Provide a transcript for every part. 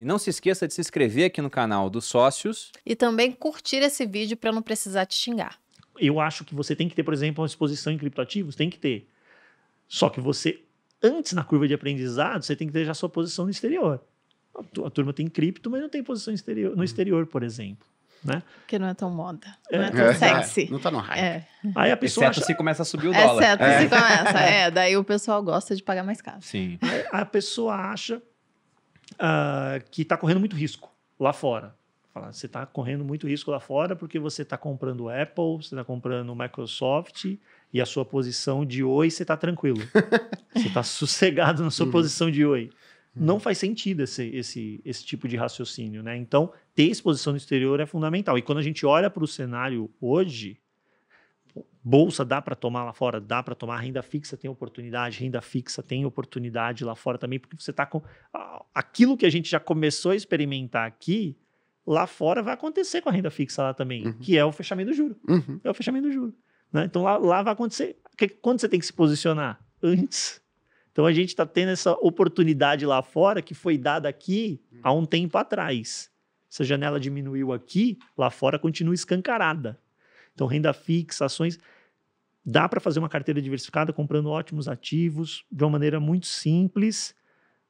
E não se esqueça de se inscrever aqui no canal dos sócios. E também curtir esse vídeo para não precisar te xingar. Eu acho que você tem que ter, por exemplo, uma exposição em criptoativos, tem que ter. Só que você, antes na curva de aprendizado, você tem que ter já sua posição no exterior. A turma tem cripto, mas não tem posição exterior, no uhum. exterior, por exemplo. Né? Porque não é tão moda. É. Não é, é. tão é. sexy. Não tá no hype. É. Aí a pessoa. acha... se começa a subir o é dólar. Exceto é. se começa. É, daí o pessoal gosta de pagar mais caro. Sim. Aí a pessoa acha uh, que está correndo muito risco lá fora. Falar, você está correndo muito risco lá fora porque você está comprando Apple, você está comprando Microsoft e a sua posição de oi, você está tranquilo. você está sossegado na sua uhum. posição de oi. Uhum. Não faz sentido esse, esse, esse tipo de raciocínio, né? Então, ter exposição no exterior é fundamental. E quando a gente olha para o cenário hoje, Bolsa dá para tomar lá fora, dá para tomar. Renda fixa tem oportunidade, renda fixa tem oportunidade lá fora também, porque você está com. Aquilo que a gente já começou a experimentar aqui, lá fora vai acontecer com a renda fixa lá também, uhum. que é o fechamento do juro. Uhum. É o fechamento do juro. Né? Então lá, lá vai acontecer. Quando você tem que se posicionar? Antes. Então a gente está tendo essa oportunidade lá fora que foi dada aqui há um tempo atrás. Essa janela diminuiu aqui, lá fora continua escancarada. Então, renda fixa, ações dá para fazer uma carteira diversificada comprando ótimos ativos de uma maneira muito simples,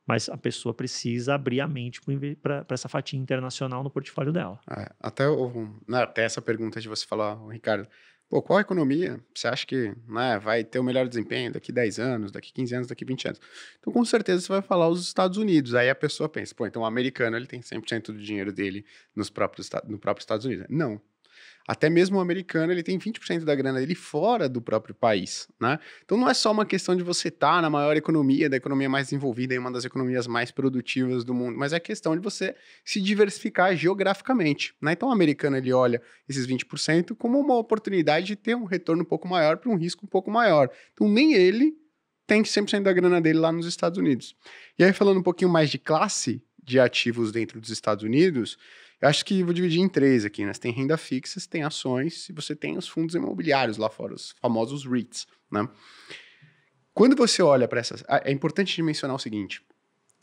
mas a pessoa precisa abrir a mente para essa fatia internacional no portfólio dela. É, até, o, né, até essa pergunta de você falar, Ricardo, pô, qual economia você acha que né, vai ter o melhor desempenho daqui 10 anos, daqui 15 anos, daqui 20 anos? Então, com certeza, você vai falar os Estados Unidos. Aí a pessoa pensa, pô, então o americano ele tem 100% do dinheiro dele nos próprios, no próprio Estados Unidos. Não, até mesmo o americano, ele tem 20% da grana dele fora do próprio país, né? Então não é só uma questão de você estar tá na maior economia, da economia mais desenvolvida e uma das economias mais produtivas do mundo, mas é questão de você se diversificar geograficamente, né? Então o americano, ele olha esses 20% como uma oportunidade de ter um retorno um pouco maior para um risco um pouco maior. Então nem ele tem 100% da grana dele lá nos Estados Unidos. E aí falando um pouquinho mais de classe de ativos dentro dos Estados Unidos, eu acho que vou dividir em três aqui, né? Você tem renda fixa, você tem ações e você tem os fundos imobiliários lá fora, os famosos REITs, né? Quando você olha para essas. É importante mencionar o seguinte: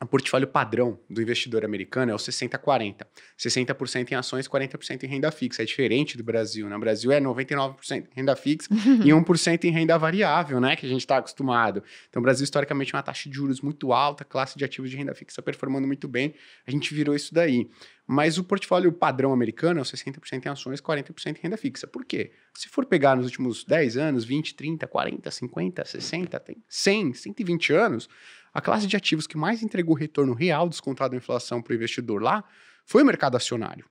o portfólio padrão do investidor americano é o 60-40. 60%, em ações, 40% em renda fixa. É diferente do Brasil. No né? Brasil é 99% em renda fixa e 1% em renda variável, né? Que a gente está acostumado. Então, o Brasil, historicamente, é uma taxa de juros muito alta, classe de ativos de renda fixa performando muito bem. A gente virou isso daí. Mas o portfólio padrão americano é 60% em ações, 40% em renda fixa. Por quê? Se for pegar nos últimos 10 anos, 20, 30, 40, 50, 60, tem 100, 120 anos, a classe de ativos que mais entregou retorno real descontado à inflação para o investidor lá foi o mercado acionário.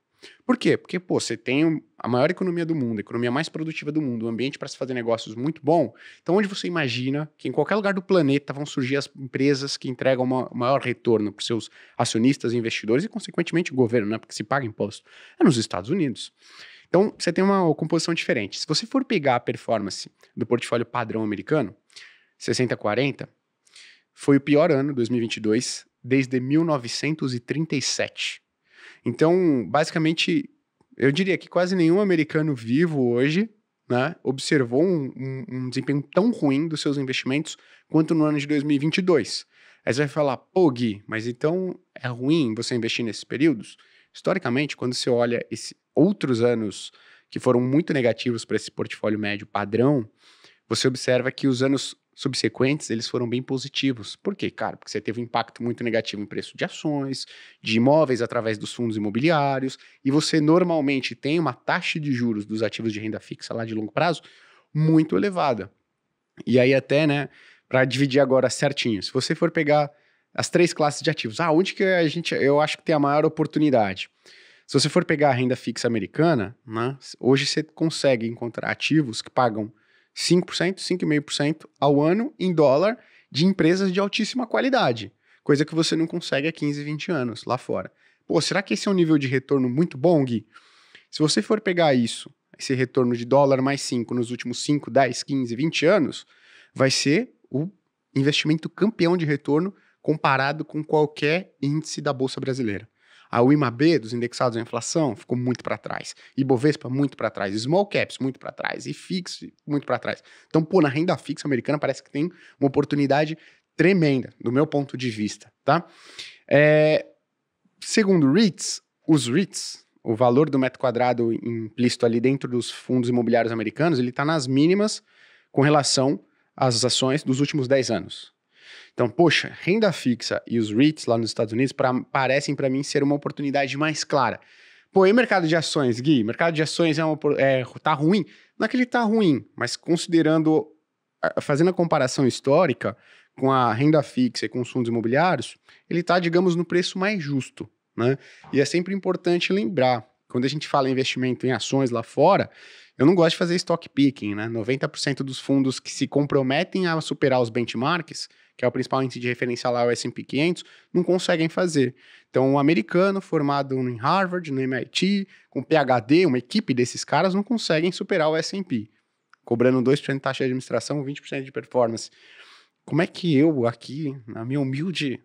Por quê? Porque, pô, você tem a maior economia do mundo, a economia mais produtiva do mundo, um ambiente para se fazer negócios muito bom. Então, onde você imagina que em qualquer lugar do planeta vão surgir as empresas que entregam uma, maior retorno para os seus acionistas, investidores e, consequentemente, o governo, né? Porque se paga imposto. É nos Estados Unidos. Então, você tem uma composição diferente. Se você for pegar a performance do portfólio padrão americano, 60-40, foi o pior ano, 2022, desde 1937. Então, basicamente, eu diria que quase nenhum americano vivo hoje né, observou um, um, um, desempenho tão ruim dos seus investimentos quanto no ano de 2022. Aí você vai falar, pô, Gui, mas então é ruim você investir nesses períodos? Historicamente, quando você olha outros anos que foram muito negativos para esse portfólio médio padrão, você observa que os anos subsequentes, eles foram bem positivos. Por quê, cara? Porque você teve um impacto muito negativo em preço de ações, de imóveis através dos fundos imobiliários, e você normalmente tem uma taxa de juros dos ativos de renda fixa lá de longo prazo muito elevada. E aí até, né, para dividir agora certinho, se você for pegar as três classes de ativos, ah, onde que a gente, eu acho que tem a maior oportunidade? Se você for pegar a renda fixa americana, né, hoje você consegue encontrar ativos que pagam 5%, 5,5% ao ano em dólar de empresas de altíssima qualidade, coisa que você não consegue há 15, 20 anos lá fora. Pô, será que esse é um nível de retorno muito bom, Gui? Se você for pegar isso, esse retorno de dólar mais 5 nos últimos 5, 10, 15, 20 anos, vai ser o investimento campeão de retorno comparado com qualquer índice da Bolsa Brasileira. A UIMAB dos indexados à inflação ficou muito para trás. Ibovespa muito para trás. Small caps muito para trás. E fixo muito para trás. Então, pô, na renda fixa americana parece que tem uma oportunidade tremenda, do meu ponto de vista, tá? É, segundo REITs, os REITs, o valor do metro quadrado implícito ali dentro dos fundos imobiliários americanos, ele está nas mínimas com relação às ações dos últimos 10 anos. Então, poxa, renda fixa e os REITs lá nos Estados Unidos pra, parecem para mim ser uma oportunidade mais clara. Pô, e mercado de ações, Gui? Mercado de ações é, uma, é tá ruim? Não é que ele tá ruim, mas considerando, fazendo a comparação histórica com a renda fixa e com os fundos imobiliários, ele tá, digamos, no preço mais justo, né? E é sempre importante lembrar, quando a gente fala em investimento em ações lá fora, eu não gosto de fazer stock picking, né? 90% dos fundos que se comprometem a superar os benchmarks, que é o principal índice de referência lá, o S&P 500, não conseguem fazer. Então, um americano formado em Harvard, no MIT, com PhD, uma equipe desses caras não conseguem superar o S&P, cobrando 2% de taxa de administração, 20% de performance. Como é que eu aqui, na minha humilde,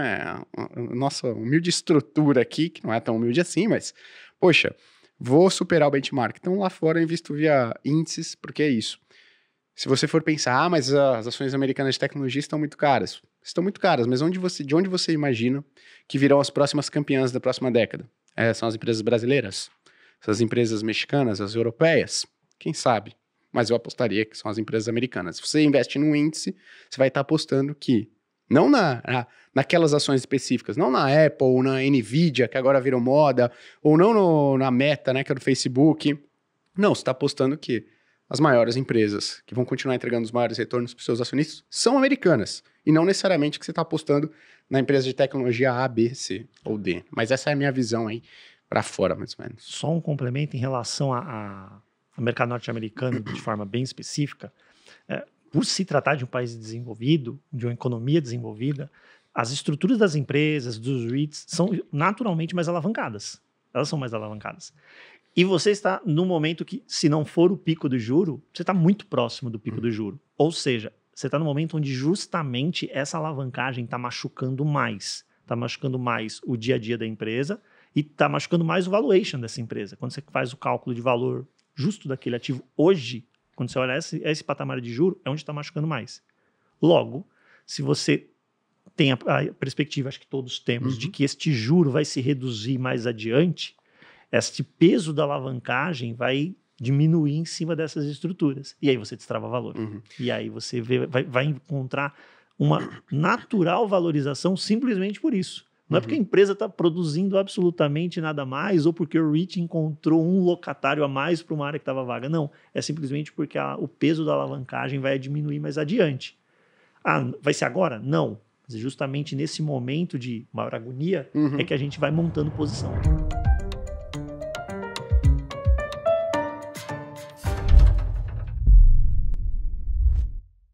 é, nossa humilde estrutura aqui, que não é tão humilde assim, mas, poxa, vou superar o benchmark. Então lá fora eu invisto via índices, porque é isso. Se você for pensar, ah, mas as ações americanas de tecnologia estão muito caras. Estão muito caras, mas onde você, de onde você imagina que virão as próximas campeãs da próxima década? É, são as empresas brasileiras, as empresas mexicanas, as europeias, quem sabe? Mas eu apostaria que são as empresas americanas. Se você investe num índice, você vai estar apostando que não na, na, naquelas ações específicas, não na Apple, ou na Nvidia, que agora virou moda, ou não no, na Meta, né, que é do Facebook. Não, você está apostando que as maiores empresas que vão continuar entregando os maiores retornos para os seus acionistas são americanas. E não necessariamente que você está apostando na empresa de tecnologia A, B, C ou D. Mas essa é a minha visão aí para fora, mais ou menos. Só um complemento em relação a, a ao mercado norte-americano de forma bem específica por se tratar de um país desenvolvido, de uma economia desenvolvida, as estruturas das empresas, dos REITs, são naturalmente mais alavancadas. Elas são mais alavancadas. E você está num momento que, se não for o pico do juro, você está muito próximo do pico uhum. do juro. Ou seja, você está no momento onde justamente essa alavancagem está machucando mais. Está machucando mais o dia a dia da empresa e está machucando mais o valuation dessa empresa. Quando você faz o cálculo de valor justo daquele ativo hoje, quando você olha esse, esse patamar de juro, é onde está machucando mais. Logo, se você tem a, a perspectiva, acho que todos temos, uhum. de que este juro vai se reduzir mais adiante, este peso da alavancagem vai diminuir em cima dessas estruturas. E aí você destrava valor. Uhum. E aí você vê, vai, vai encontrar uma natural valorização simplesmente por isso. Não é porque a uhum. empresa está produzindo absolutamente nada mais ou porque o REIT encontrou um locatário a mais para uma área que estava vaga. Não. É simplesmente porque a, o peso da alavancagem vai diminuir mais adiante. Ah, vai ser agora? Não. Mas é justamente nesse momento de maior agonia uhum. é que a gente vai montando posição.